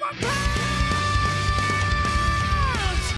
my power.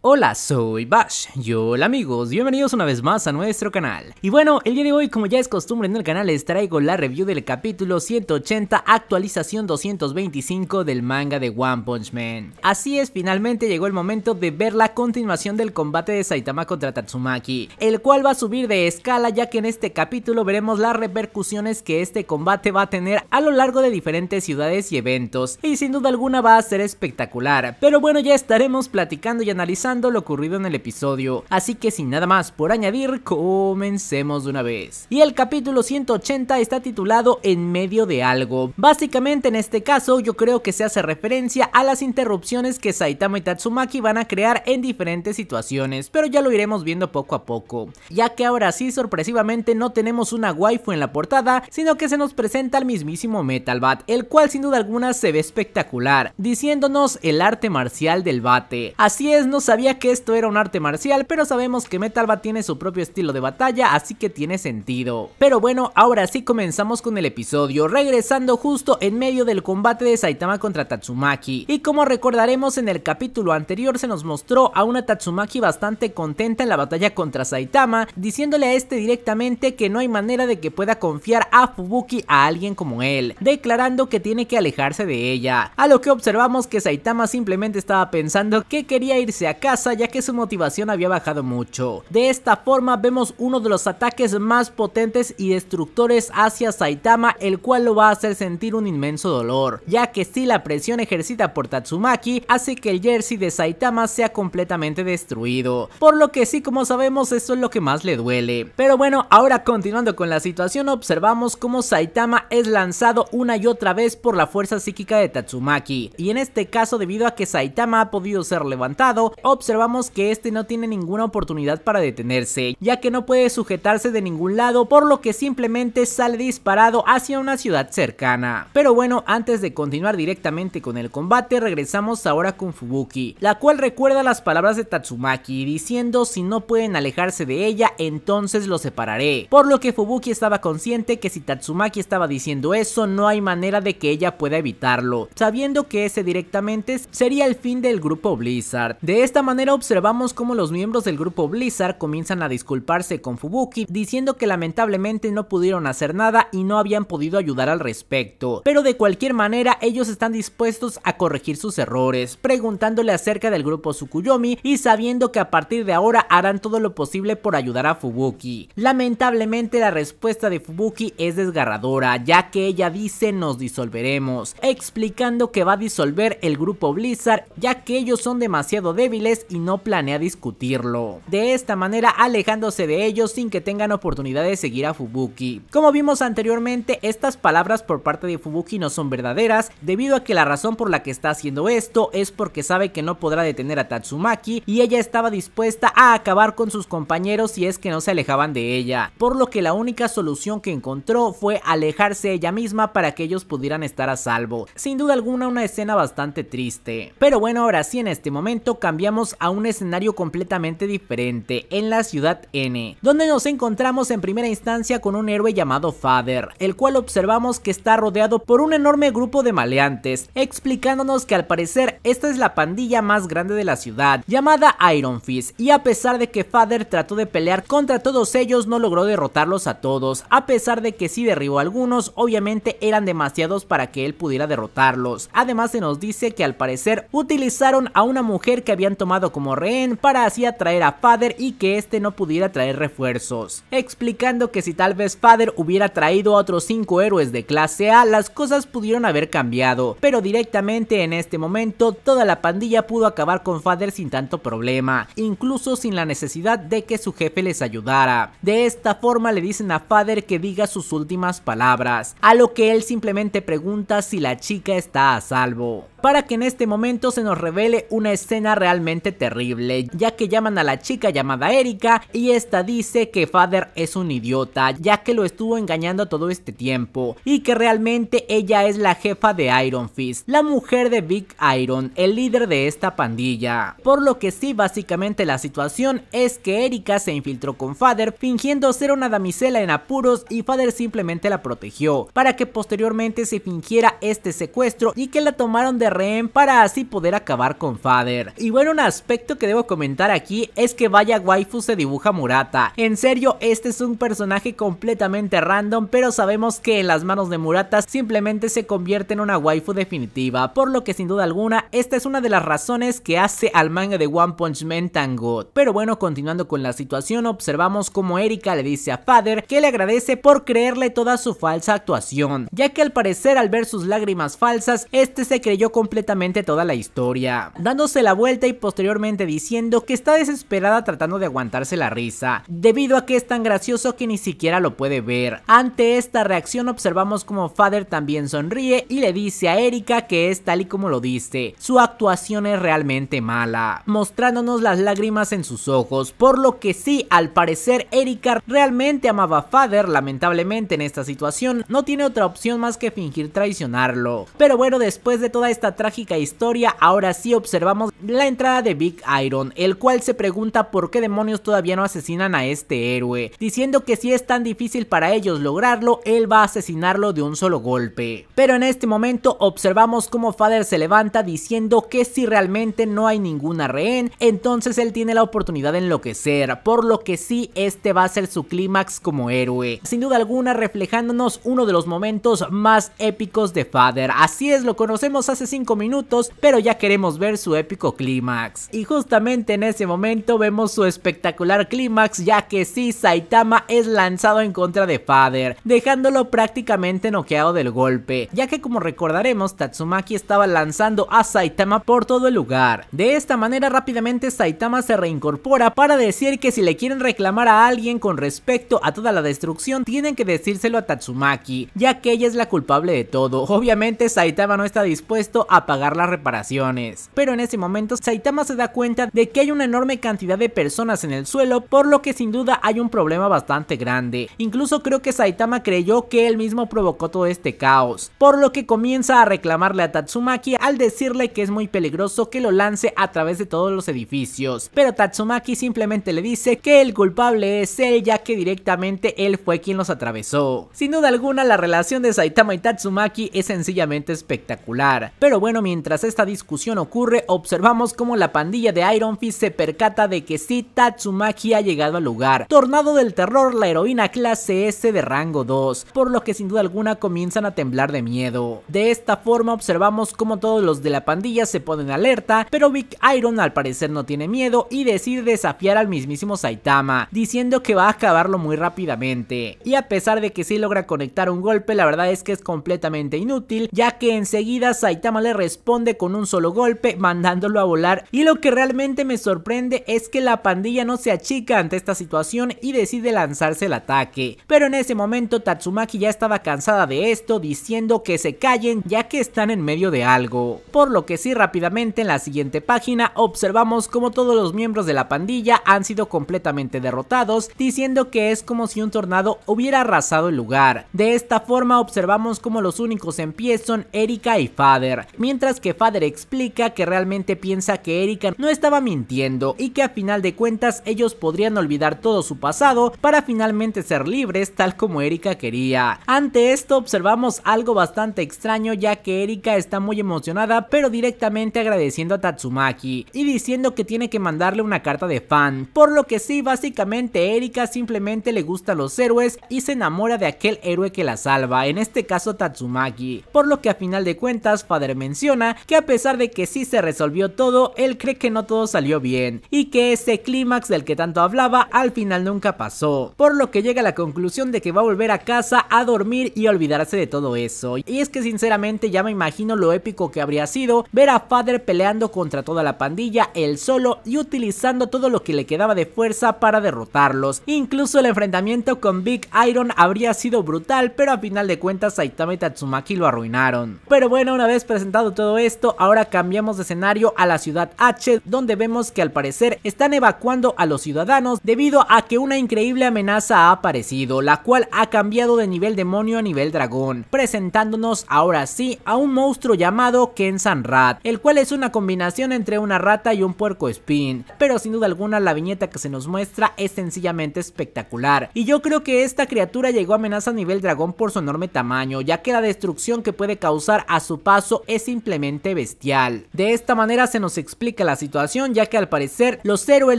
Hola, soy Bash y hola amigos, bienvenidos una vez más a nuestro canal. Y bueno, el día de hoy como ya es costumbre en el canal les traigo la review del capítulo 180 actualización 225 del manga de One Punch Man. Así es, finalmente llegó el momento de ver la continuación del combate de Saitama contra Tatsumaki, el cual va a subir de escala ya que en este capítulo veremos las repercusiones que este combate va a tener a lo largo de diferentes ciudades y eventos, y sin duda alguna va a ser espectacular, pero bueno ya estaremos platicando y analizando lo ocurrido en el episodio, así que sin nada más por añadir, comencemos de una vez. Y el capítulo 180 está titulado En medio de algo. Básicamente en este caso yo creo que se hace referencia a las interrupciones que Saitama y Tatsumaki van a crear en diferentes situaciones, pero ya lo iremos viendo poco a poco, ya que ahora sí sorpresivamente no tenemos una waifu en la portada, sino que se nos presenta el mismísimo Metal Bat, el cual sin duda alguna se ve espectacular, diciéndonos el arte marcial del bate. Así es, no sabía que esto era un arte marcial, pero sabemos que Metalba tiene su propio estilo de batalla, así que tiene sentido. Pero bueno, ahora sí comenzamos con el episodio, regresando justo en medio del combate de Saitama contra Tatsumaki. Y como recordaremos en el capítulo anterior se nos mostró a una Tatsumaki bastante contenta en la batalla contra Saitama, diciéndole a este directamente que no hay manera de que pueda confiar a Fubuki a alguien como él, declarando que tiene que alejarse de ella. A lo que observamos que Saitama simplemente estaba pensando que quería irse acá ya que su motivación había bajado mucho. De esta forma vemos uno de los ataques más potentes y destructores hacia Saitama el cual lo va a hacer sentir un inmenso dolor, ya que si la presión ejercida por Tatsumaki hace que el jersey de Saitama sea completamente destruido, por lo que sí como sabemos esto es lo que más le duele. Pero bueno, ahora continuando con la situación observamos cómo Saitama es lanzado una y otra vez por la fuerza psíquica de Tatsumaki, y en este caso debido a que Saitama ha podido ser levantado, observamos que este no tiene ninguna oportunidad para detenerse, ya que no puede sujetarse de ningún lado, por lo que simplemente sale disparado hacia una ciudad cercana. Pero bueno, antes de continuar directamente con el combate, regresamos ahora con Fubuki, la cual recuerda las palabras de Tatsumaki, diciendo si no pueden alejarse de ella, entonces lo separaré. Por lo que Fubuki estaba consciente que si Tatsumaki estaba diciendo eso, no hay manera de que ella pueda evitarlo, sabiendo que ese directamente sería el fin del grupo Blizzard. De esta manera manera observamos cómo los miembros del grupo Blizzard comienzan a disculparse con Fubuki, diciendo que lamentablemente no pudieron hacer nada y no habían podido ayudar al respecto. Pero de cualquier manera, ellos están dispuestos a corregir sus errores, preguntándole acerca del grupo Sukuyomi y sabiendo que a partir de ahora harán todo lo posible por ayudar a Fubuki. Lamentablemente la respuesta de Fubuki es desgarradora, ya que ella dice nos disolveremos, explicando que va a disolver el grupo Blizzard ya que ellos son demasiado débiles y no planea discutirlo. De esta manera alejándose de ellos sin que tengan oportunidad de seguir a Fubuki. Como vimos anteriormente, estas palabras por parte de Fubuki no son verdaderas debido a que la razón por la que está haciendo esto es porque sabe que no podrá detener a Tatsumaki y ella estaba dispuesta a acabar con sus compañeros si es que no se alejaban de ella, por lo que la única solución que encontró fue alejarse ella misma para que ellos pudieran estar a salvo. Sin duda alguna una escena bastante triste. Pero bueno, ahora sí en este momento cambiamos a un escenario completamente diferente, en la ciudad N, donde nos encontramos en primera instancia con un héroe llamado Father, el cual observamos que está rodeado por un enorme grupo de maleantes, explicándonos que al parecer esta es la pandilla más grande de la ciudad, llamada Iron Fist, y a pesar de que Father trató de pelear contra todos ellos, no logró derrotarlos a todos, a pesar de que si derribó algunos, obviamente eran demasiados para que él pudiera derrotarlos. Además se nos dice que al parecer utilizaron a una mujer que habían tomado como rehén para así atraer a Father y que este no pudiera traer refuerzos, explicando que si tal vez Father hubiera traído a otros 5 héroes de clase A, las cosas pudieron haber cambiado, pero directamente en este momento toda la pandilla pudo acabar con Father sin tanto problema, incluso sin la necesidad de que su jefe les ayudara. De esta forma le dicen a Father que diga sus últimas palabras, a lo que él simplemente pregunta si la chica está a salvo, para que en este momento se nos revele una escena realmente terrible, ya que llaman a la chica llamada Erika y esta dice que Father es un idiota, ya que lo estuvo engañando todo este tiempo y que realmente ella es la jefa de Iron Fist, la mujer de Big Iron, el líder de esta pandilla. Por lo que sí, básicamente la situación es que Erika se infiltró con Father fingiendo ser una damisela en apuros y Father simplemente la protegió, para que posteriormente se fingiera este secuestro y que la tomaron de rehén para así poder acabar con Father. Y bueno, una aspecto que debo comentar aquí es que vaya waifu se dibuja Murata. En serio, este es un personaje completamente random, pero sabemos que en las manos de Murata simplemente se convierte en una waifu definitiva, por lo que sin duda alguna esta es una de las razones que hace al manga de One Punch Man tan good. Pero bueno, continuando con la situación, observamos como Erika le dice a Father que le agradece por creerle toda su falsa actuación, ya que al parecer al ver sus lágrimas falsas, este se creyó completamente toda la historia, dándose la vuelta y posteriormente posteriormente diciendo que está desesperada tratando de aguantarse la risa, debido a que es tan gracioso que ni siquiera lo puede ver. Ante esta reacción observamos como Father también sonríe y le dice a Erika que es tal y como lo dice, su actuación es realmente mala, mostrándonos las lágrimas en sus ojos, por lo que sí, al parecer Erika realmente amaba a Father, lamentablemente en esta situación no tiene otra opción más que fingir traicionarlo. Pero bueno, después de toda esta trágica historia, ahora sí observamos la entrada de Big Iron, el cual se pregunta por qué demonios todavía no asesinan a este héroe, diciendo que si es tan difícil para ellos lograrlo, él va a asesinarlo de un solo golpe. Pero en este momento observamos cómo Father se levanta diciendo que si realmente no hay ninguna rehén, entonces él tiene la oportunidad de enloquecer, por lo que sí este va a ser su clímax como héroe. Sin duda alguna reflejándonos uno de los momentos más épicos de Father, así es lo conocemos hace 5 minutos, pero ya queremos ver su épico clímax y justamente en ese momento vemos su espectacular clímax ya que si Saitama es lanzado en contra de Father, dejándolo prácticamente noqueado del golpe, ya que como recordaremos Tatsumaki estaba lanzando a Saitama por todo el lugar. De esta manera rápidamente Saitama se reincorpora para decir que si le quieren reclamar a alguien con respecto a toda la destrucción tienen que decírselo a Tatsumaki, ya que ella es la culpable de todo. Obviamente Saitama no está dispuesto a pagar las reparaciones, pero en ese momento Saitama se da cuenta de que hay una enorme cantidad de personas en el suelo, por lo que sin duda hay un problema bastante grande. Incluso creo que Saitama creyó que él mismo provocó todo este caos, por lo que comienza a reclamarle a Tatsumaki al decirle que es muy peligroso que lo lance a través de todos los edificios, pero Tatsumaki simplemente le dice que el culpable es él ya que directamente él fue quien los atravesó. Sin duda alguna la relación de Saitama y Tatsumaki es sencillamente espectacular, pero bueno mientras esta discusión ocurre observamos cómo la pandilla de Iron Fist se percata de que sí Tatsumaki ha llegado al lugar. Tornado del terror, la heroína clase S de rango 2, por lo que sin duda alguna comienzan a temblar de miedo. De esta forma observamos cómo todos los de la pandilla se ponen alerta, pero Big Iron al parecer no tiene miedo y decide desafiar al mismísimo Saitama, diciendo que va a acabarlo muy rápidamente. Y a pesar de que sí logra conectar un golpe, la verdad es que es completamente inútil, ya que enseguida Saitama le responde con un solo golpe, mandándolo a volar y y lo que realmente me sorprende es que la pandilla no se achica ante esta situación y decide lanzarse el ataque. Pero en ese momento Tatsumaki ya estaba cansada de esto diciendo que se callen ya que están en medio de algo. Por lo que sí rápidamente en la siguiente página observamos como todos los miembros de la pandilla han sido completamente derrotados diciendo que es como si un tornado hubiera arrasado el lugar. De esta forma observamos como los únicos en pie son Erika y Fader, mientras que Fader explica que realmente piensa que Erika no estaba mintiendo y que a final de cuentas ellos podrían olvidar todo su pasado para finalmente ser libres tal como Erika quería. Ante esto observamos algo bastante extraño ya que Erika está muy emocionada pero directamente agradeciendo a Tatsumaki y diciendo que tiene que mandarle una carta de fan, por lo que sí básicamente Erika simplemente le a los héroes y se enamora de aquel héroe que la salva, en este caso Tatsumaki, por lo que a final de cuentas Father menciona que a pesar de que sí se resolvió todo, el cree que no todo salió bien y que ese clímax del que tanto hablaba al final nunca pasó, por lo que llega a la conclusión de que va a volver a casa a dormir y olvidarse de todo eso. Y es que sinceramente ya me imagino lo épico que habría sido ver a Father peleando contra toda la pandilla él solo y utilizando todo lo que le quedaba de fuerza para derrotarlos. Incluso el enfrentamiento con Big Iron habría sido brutal, pero a final de cuentas Saitama y Tatsumaki lo arruinaron. Pero bueno, una vez presentado todo esto, ahora cambiamos de escenario a la ciudad A donde vemos que al parecer están evacuando a los ciudadanos debido a que una increíble amenaza ha aparecido, la cual ha cambiado de nivel demonio a nivel dragón, presentándonos ahora sí a un monstruo llamado Kensan Rat, el cual es una combinación entre una rata y un puerco spin, pero sin duda alguna la viñeta que se nos muestra es sencillamente espectacular, y yo creo que esta criatura llegó a amenaza a nivel dragón por su enorme tamaño, ya que la destrucción que puede causar a su paso es simplemente bestial. De esta manera se nos explica la situación ya que al parecer los héroes,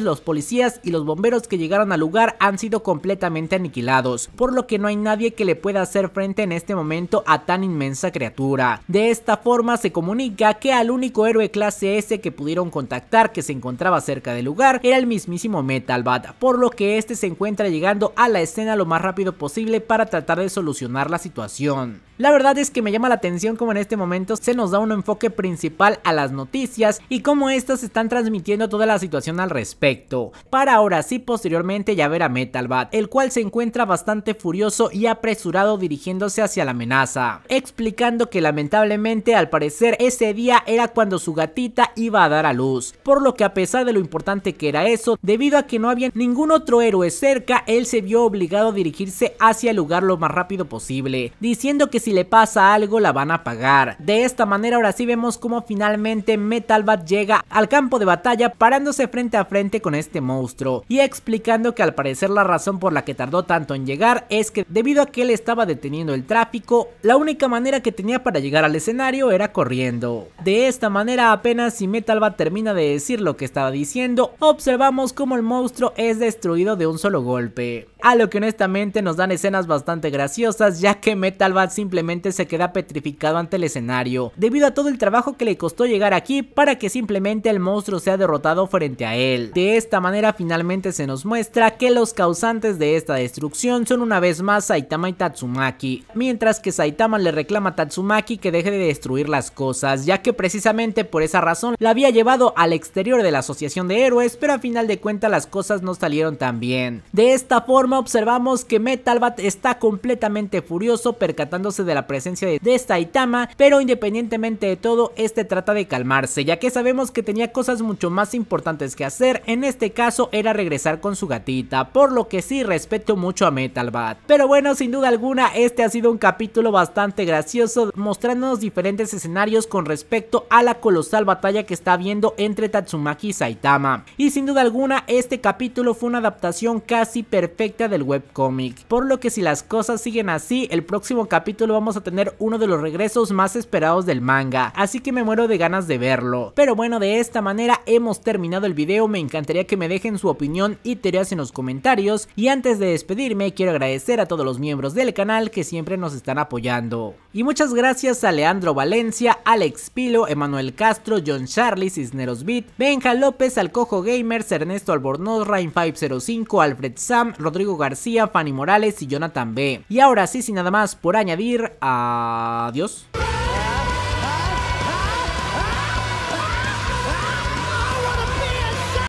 los policías y los bomberos que llegaron al lugar han sido completamente aniquilados, por lo que no hay nadie que le pueda hacer frente en este momento a tan inmensa criatura. De esta forma se comunica que al único héroe clase S que pudieron contactar que se encontraba cerca del lugar era el mismísimo Metalbat, por lo que este se encuentra llegando a la escena lo más rápido posible para tratar de solucionar la situación. La verdad es que me llama la atención cómo en este momento se nos da un enfoque principal a las noticias y cómo estas están transmitiendo toda la situación al respecto. Para ahora sí posteriormente ya ver a Metalbat, el cual se encuentra bastante furioso y apresurado dirigiéndose hacia la amenaza, explicando que lamentablemente al parecer ese día era cuando su gatita iba a dar a luz, por lo que a pesar de lo importante que era eso, debido a que no había ningún otro héroe cerca, él se vio obligado a dirigirse hacia el lugar lo más rápido posible, diciendo que si le pasa algo la van a pagar. De esta manera ahora sí vemos cómo finalmente Metalbat llega al campo de batalla parándose frente a frente con este monstruo y explicando que al parecer la razón por la que tardó tanto en llegar es que debido a que él estaba deteniendo el tráfico, la única manera que tenía para llegar al escenario era corriendo. De esta manera apenas si Metalbat termina de decir lo que estaba diciendo, observamos cómo el monstruo es destruido de un solo golpe. A lo que honestamente nos dan escenas bastante graciosas ya que Metalbat simplemente se queda petrificado ante el escenario, debido a todo el trabajo que le costó llegar aquí para que simplemente el monstruo sea derrotado frente a él. De esta manera finalmente se nos muestra que los causantes de esta destrucción son una vez más Saitama y Tatsumaki, mientras que Saitama le reclama a Tatsumaki que deje de destruir las cosas, ya que precisamente por esa razón la había llevado al exterior de la asociación de héroes, pero a final de cuentas las cosas no salieron tan bien. De esta forma observamos que Metalbat está completamente furioso percatándose de la presencia de, Saitama, pero independientemente de todo, este trata de calmarse, ya que sabemos que tenía cosas mucho más importantes que hacer, en este caso era regresar con su gatita, por lo que sí respeto mucho a Metal Bat. Pero bueno, sin duda alguna, este ha sido un capítulo bastante gracioso, mostrándonos diferentes escenarios con respecto a la colosal batalla que está habiendo entre Tatsumaki y Saitama. Y sin duda alguna, este capítulo fue una adaptación casi perfecta del webcomic, por lo que si las cosas siguen así, el próximo capítulo vamos a tener uno de los regresos más esperados del manga, así que me muero de ganas de verlo. Pero bueno, de esta manera hemos terminado el video, me encantaría que me dejen su opinión y teorías en los comentarios, y antes de despedirme quiero agradecer a todos los miembros del canal que siempre nos están apoyando. Y muchas gracias a Leandro Valencia, Alex Pilo, Emanuel Castro, John Charlie, Cisneros Beat, Benja López, Alcojo Gamers, Ernesto Albornoz, Rain505, Alfred Sam, Rodrigo García, Fanny Morales y Jonathan B. Y ahora sí, sin nada más por añadir, Adiós